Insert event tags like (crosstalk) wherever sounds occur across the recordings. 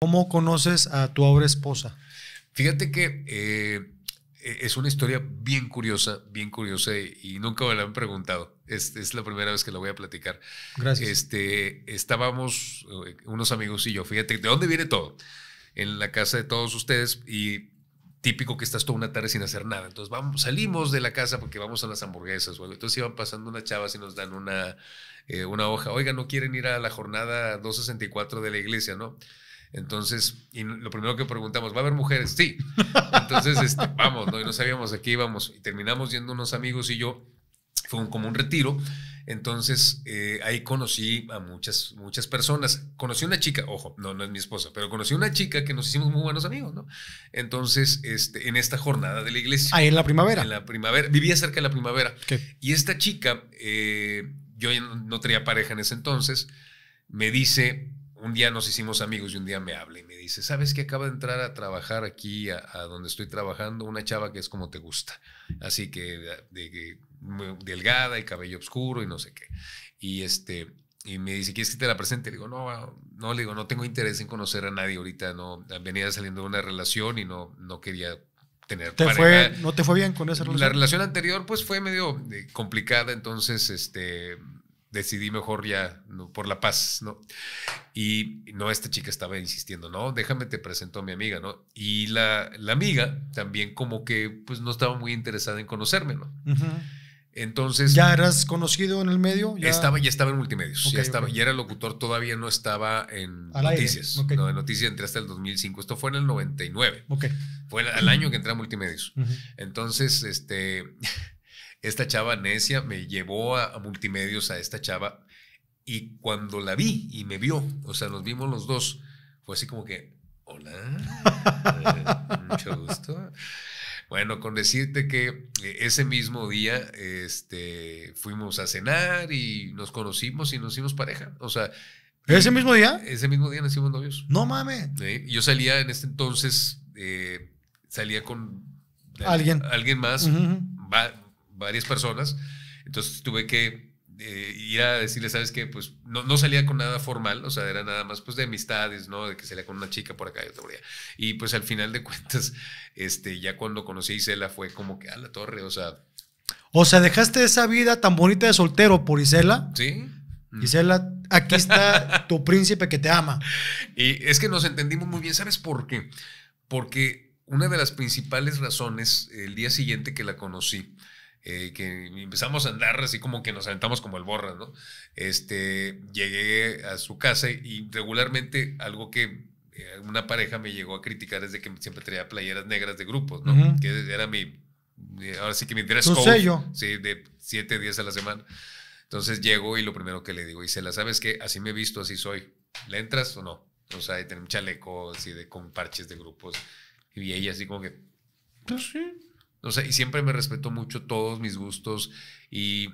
¿Cómo conoces a tu ahora esposa? Fíjate que eh, es una historia bien curiosa, bien curiosa y nunca me la han preguntado. Es, la primera vez que la voy a platicar. Gracias. Este, estábamos eh, unos amigos y yo, fíjate, ¿de dónde viene todo? En la casa de todos ustedes y típico que estás toda una tarde sin hacer nada. Entonces vamos, salimos de la casa porque vamos a las hamburguesas. entonces iban pasando unas chavas y nos dan una, eh, una hoja. Oiga, no quieren ir a la jornada 264 de la iglesia, ¿no? Entonces, lo primero que preguntamos, ¿va a haber mujeres? Sí. Entonces, este, (laughs) vamos, ¿no? Y no sabíamos a qué íbamos. Y terminamos yendo unos amigos y yo, fue como un retiro. Entonces, eh, ahí conocí a muchas, muchas personas. Conocí una chica, ojo, no, no es mi esposa, pero conocí una chica que nos hicimos muy buenos amigos, ¿no? Entonces, este, en esta jornada de la iglesia. Ahí en la primavera. En la primavera. Vivía cerca de la primavera. Y esta chica, eh, yo no tenía pareja en ese entonces, me dice, un día nos hicimos amigos y un día me habla y me dice, ¿sabes que acaba de entrar a trabajar aquí, a, donde estoy trabajando, una chava que es como te gusta? Así que de, delgada y cabello oscuro y no sé qué. Y este... Y me dice, ¿quieres que te la presente? digo, no, ah, no, le digo, no tengo interés en conocer a nadie ahorita, no, venía saliendo de una relación y no, no quería tener ¿No te fue bien con esa relación? La relación anterior, pues, fue medio eh, complicada, entonces, este, decidí mejor ya por la paz, ¿no? Y no, esta chica estaba insistiendo, no, déjame, te presento a mi amiga, ¿no? Y la, la amiga también como que pues no estaba muy interesada en conocerme, ¿no? Entonces... ¿Ya eras conocido en el medio? ¿Ya? Estaba, ya estaba en multimedios, ya estaba, era locutor, todavía no estaba en noticias, no, de noticias entré hasta el 2005, esto fue en el 99, fue al, año que entré a multimedios. Entonces, este esta chava necia me llevó a, multimedios a esta chava y cuando la vi y me vio, o sea, nos vimos los dos, fue así como que, hola, eh, mucho gusto. Bueno, con decirte que eh, ese mismo día este, fuimos a cenar y nos conocimos y nos hicimos pareja. O sea. ¿Ese mismo día? Ese mismo día nacimos novios. No mames. Yo salía en este entonces, eh, salía con alguien, alguien más varias personas. Entonces tuve que eh, ir a decirle, ¿sabes que Pues no, no, salía con nada formal, o sea, era nada más pues de amistades, ¿no? De que salía con una chica por acá y otra por Y pues al final de cuentas, (laughs) este, ya cuando conocí a Isela fue como que a la torre, o sea. O sea, dejaste esa vida tan bonita de soltero por Isela. Sí. Mm. Isela, aquí está (laughs) tu príncipe que te ama. Y es que nos entendimos muy bien, ¿sabes por qué? Porque una de las principales razones, el día siguiente que la conocí, eh, que empezamos a andar así como que nos aventamos como el borra, ¿no? Este, llegué a su casa y regularmente algo que eh, una pareja me llegó a criticar es de que siempre traía playeras negras de grupos, ¿no? Que era mi, eh, ahora sí que mi dress code. Sí, de siete días a la semana. Entonces llego y lo primero que le digo, y se la ¿sabes que Así me he visto, así soy. ¿Le entras o no? O sea, de tener un chaleco así de, con parches de grupos. Y ella así como que, pues sí y siempre me respetó mucho todos mis gustos y,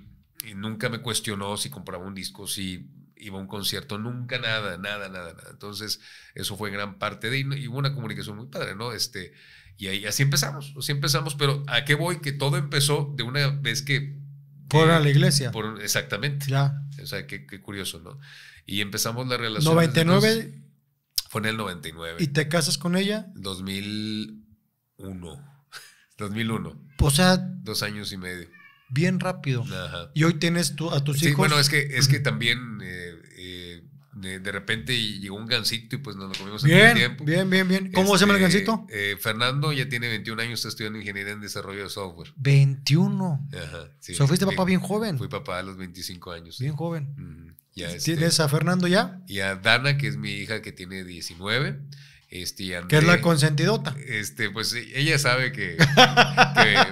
nunca me cuestionó si compraba un disco, si iba a un concierto, nunca nada, nada, nada, nada. Entonces, eso fue gran parte de, y hubo una comunicación muy padre, ¿no? Este, y ahí así empezamos, así empezamos, pero ¿a qué voy? Que todo empezó de una vez que... Por la iglesia. exactamente. Ya. O sea, qué, curioso, ¿no? Y empezamos la relación. 99. fue en el 99. ¿Y te casas con ella? 2001. 2001. O sea. Dos años y medio. Bien rápido. Y hoy tienes a tus sí, Bueno, es que, es que también eh, eh, de, repente llegó un gancito y pues nos lo comimos en el tiempo. Bien, bien, bien. ¿Cómo se llama el este, gancito? Eh, Fernando ya tiene 21 años, está estudiando ingeniería en desarrollo de software. 21. Ajá. o sea, fuiste papá bien joven. Fui papá a los 25 años. Bien joven. ¿Tienes este, a Fernando ya? Y a Dana, que es mi hija que tiene 19. Este, que es la consentidota. Este, pues ella sabe que,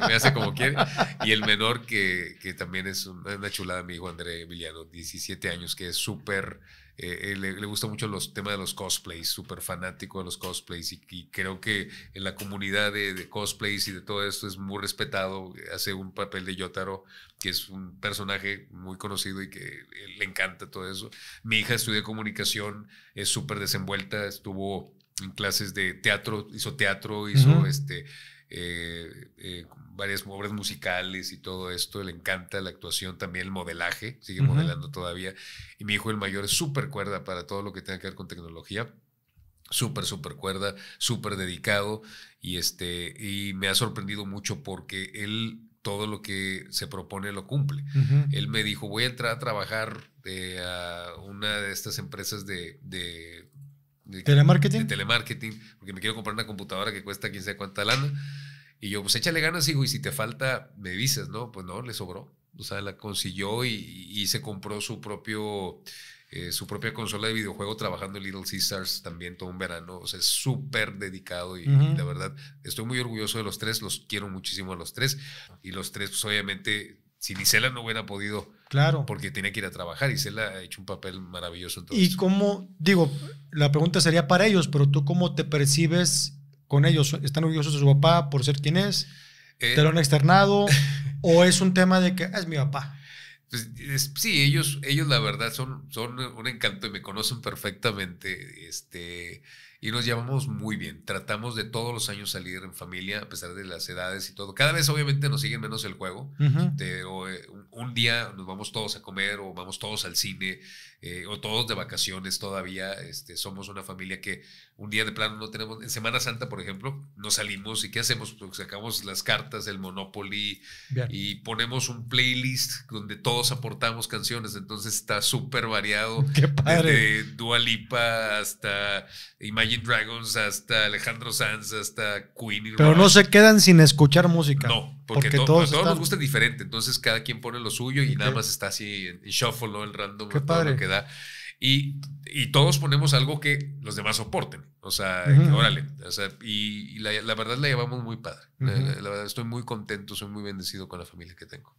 me hace como quiere. Y el menor, que, que también es una, chulada, mi hijo André Emiliano, 17 años, que es súper. Eh, eh, le, le, gusta mucho los temas de los cosplays, súper fanático de los cosplays y, creo que en la comunidad de, cosplays y de todo esto es muy respetado. Hace un papel de Yotaro, que es un personaje muy conocido y que eh, le encanta todo eso. Mi hija estudia comunicación, es súper desenvuelta, estuvo en clases de teatro, hizo teatro, hizo este, eh, eh, varias obras musicales y todo esto, le encanta la actuación, también el modelaje, sigue modelando todavía. Y mi hijo el mayor es súper cuerda para todo lo que tenga que ver con tecnología, súper, súper cuerda, súper dedicado y, este, y me ha sorprendido mucho porque él todo lo que se propone lo cumple. Él me dijo, voy a entrar a trabajar eh, a una de estas empresas de de, ¿Telemarketing? de telemarketing, porque me quiero comprar una computadora que cuesta quién sabe cuánta lana. Y yo, pues échale ganas, hijo, y si te falta, me dices, ¿no? Pues no, le sobró. O sea, la consiguió y, se compró su propio, eh, su propia consola de videojuego trabajando en Little Caesars también todo un verano. O sea, es súper dedicado y, la verdad, estoy muy orgulloso de los tres, los quiero muchísimo a los tres. Y los tres, pues obviamente, si Isela no hubiera podido Claro. Porque tiene que ir a trabajar y se le ha hecho un papel maravilloso Y cómo, digo, la pregunta sería para ellos, pero tú cómo te percibes con ellos? ¿Están orgullosos de su papá por ser quien es? Eh, ¿Te lo han externado? (laughs) ¿O es un tema de que ah, es mi papá? Pues, sí, ellos, ellos la verdad son, son un encanto y me conocen perfectamente. Este, y nos llevamos muy bien. Tratamos de todos los años salir en familia, a pesar de las edades y todo. Cada vez obviamente nos siguen menos el juego, pero eh, un, día nos vamos todos a comer o vamos todos al cine eh, o todos de vacaciones todavía. Este, somos una familia que un día de plano no tenemos, en Semana Santa por ejemplo, nos salimos y ¿qué hacemos? Pues, sacamos las cartas del Monopoly y ponemos un playlist donde todos aportamos canciones, entonces está súper variado. Qué padre. Desde Dua Lipa hasta Dragons, hasta Alejandro Sanz, hasta Queen. Pero no se quedan sin escuchar música. No, porque, todos, nos gusta diferente. Entonces cada quien pone lo suyo y, nada más está así en shuffle, ¿no? El random, que da. Y, y, todos ponemos algo que los demás soporten. O sea, órale. O sea, y, la, verdad la llevamos muy padre. la, verdad estoy muy contento, soy muy bendecido con la familia que tengo.